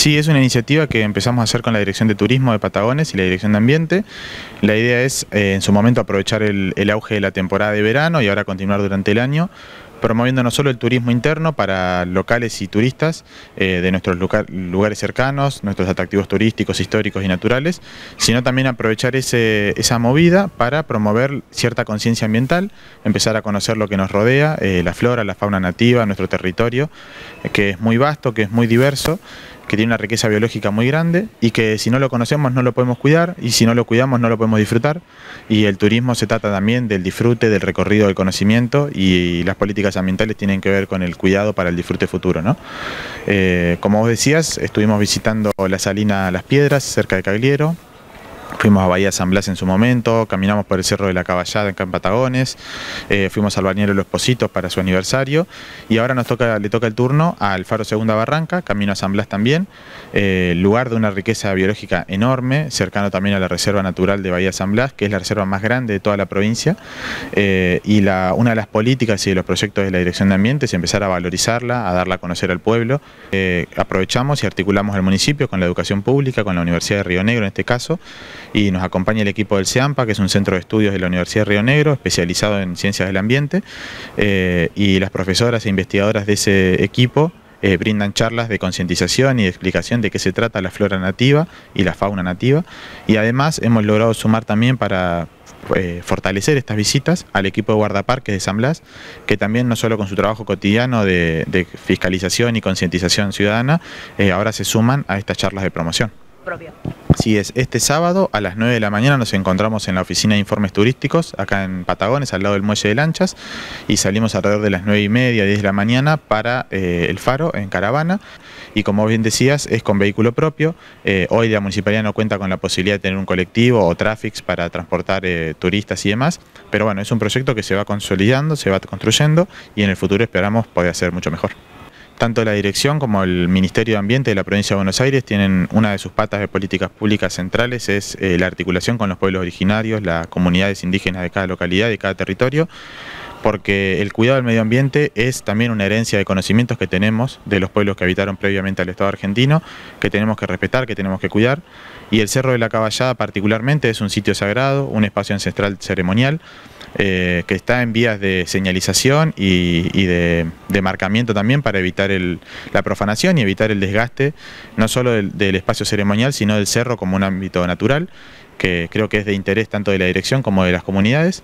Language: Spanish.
Sí, es una iniciativa que empezamos a hacer con la Dirección de Turismo de Patagones y la Dirección de Ambiente. La idea es eh, en su momento aprovechar el, auge de la temporada de verano y ahora continuar durante el año promoviendo no solo el turismo interno para locales y turistas eh, de nuestros lugares cercanos, nuestros atractivos turísticos, históricos y naturales, sino también aprovechar esa movida para promover cierta conciencia ambiental, empezar a conocer lo que nos rodea, eh, la flora, la fauna nativa, nuestro territorio, que es muy vasto, que es muy diverso que tiene una riqueza biológica muy grande y que si no lo conocemos no lo podemos cuidar y si no lo cuidamos no lo podemos disfrutar. Y el turismo se trata también del disfrute, del recorrido, del conocimiento y las políticas ambientales tienen que ver con el cuidado para el disfrute futuro. Eh, como vos decías, estuvimos visitando la salina Las Piedras, cerca de Cagliero, Fuimos a Bahía San Blas en su momento, caminamos por el Cerro de la Caballada en Patagones, eh, fuimos al bañero Los Positos para su aniversario y ahora nos toca, le toca el turno al Faro Segunda Barranca, camino a San Blas también, eh, lugar de una riqueza biológica enorme, cercano también a la Reserva Natural de Bahía San Blas, que es la reserva más grande de toda la provincia eh, y una de las políticas y de los proyectos de la Dirección de Ambiente es empezar a valorizarla, a darla a conocer al pueblo. aprovechamos y articulamos el municipio con la educación pública, con la Universidad de Río Negro en este caso, y nos acompaña el equipo del CEAMPA, que es un centro de estudios de la Universidad de Río Negro, especializado en ciencias del ambiente, eh, y las profesoras e investigadoras de ese equipo eh, brindan charlas de concientización y explicación de qué se trata la flora nativa y la fauna nativa, y además hemos logrado sumar también para eh, fortalecer estas visitas al equipo de guardaparques de San Blas, que también no solo con su trabajo cotidiano de, fiscalización y concientización ciudadana, ahora se suman a estas charlas de promoción. Sí, es, este sábado a las 9 de la mañana nos encontramos en la oficina de informes turísticos, acá en Patagones, al lado del muelle de lanchas, y salimos alrededor de las 9 y media, 10 de la mañana para eh, el faro en caravana. Y como bien decías, es con vehículo propio. Eh, hoy la municipalidad no cuenta con la posibilidad de tener un colectivo o tráfics para transportar eh, turistas y demás, pero bueno, es un proyecto que se va consolidando, se va construyendo y en el futuro esperamos poder hacer mucho mejor tanto la dirección como el Ministerio de Ambiente de la provincia de Buenos Aires tienen una de sus patas de políticas públicas centrales, es eh, la articulación con los pueblos originarios, las comunidades indígenas de cada localidad, de cada territorio, porque el cuidado del medio ambiente es también una herencia de conocimientos que tenemos de los pueblos que habitaron previamente al Estado argentino, que tenemos que respetar, que tenemos que cuidar, y el Cerro de la Caballada particularmente es un sitio sagrado, un espacio ancestral ceremonial, eh, que está en vías de señalización y, de, marcamiento también para evitar la profanación y evitar el desgaste, no solo del, del espacio ceremonial, sino del cerro como un ámbito natural, que creo que es de interés tanto de la dirección como de las comunidades.